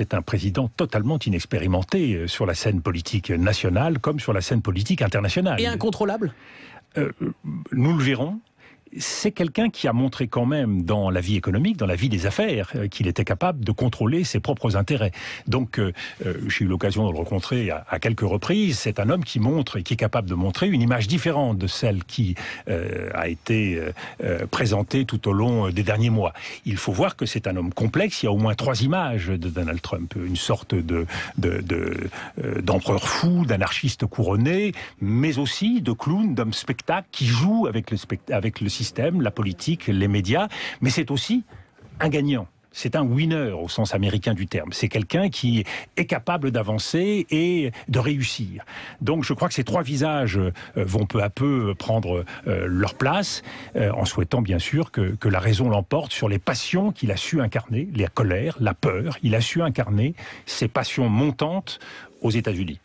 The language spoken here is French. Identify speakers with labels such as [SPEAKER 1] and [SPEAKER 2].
[SPEAKER 1] c'est un président totalement inexpérimenté euh, sur la scène politique nationale comme sur la scène politique internationale. Et incontrôlable euh, euh, Nous le verrons c'est quelqu'un qui a montré quand même dans la vie économique, dans la vie des affaires, euh, qu'il était capable de contrôler ses propres intérêts. Donc, euh, euh, j'ai eu l'occasion de le rencontrer à, quelques reprises. C'est un homme qui montre et qui est capable de montrer une image différente de celle qui a été présentée tout au long des derniers mois. Il faut voir que c'est un homme complexe. Il y a au moins trois images de Donald Trump. Une sorte de, d'empereur fou, d'anarchiste couronné, mais aussi de clown, d'homme spectacle qui joue avec le, spect avec le la politique, les médias, mais c'est aussi un gagnant c'est un winner au sens américain du terme. C'est quelqu'un qui est capable d'avancer et de réussir. Donc je crois que ces trois visages euh, vont peu à peu prendre euh, leur place, euh, en souhaitant bien sûr que, la raison l'emporte sur les passions qu'il a su incarner, les colères la peur. Il a su incarner ces passions montantes aux États-Unis.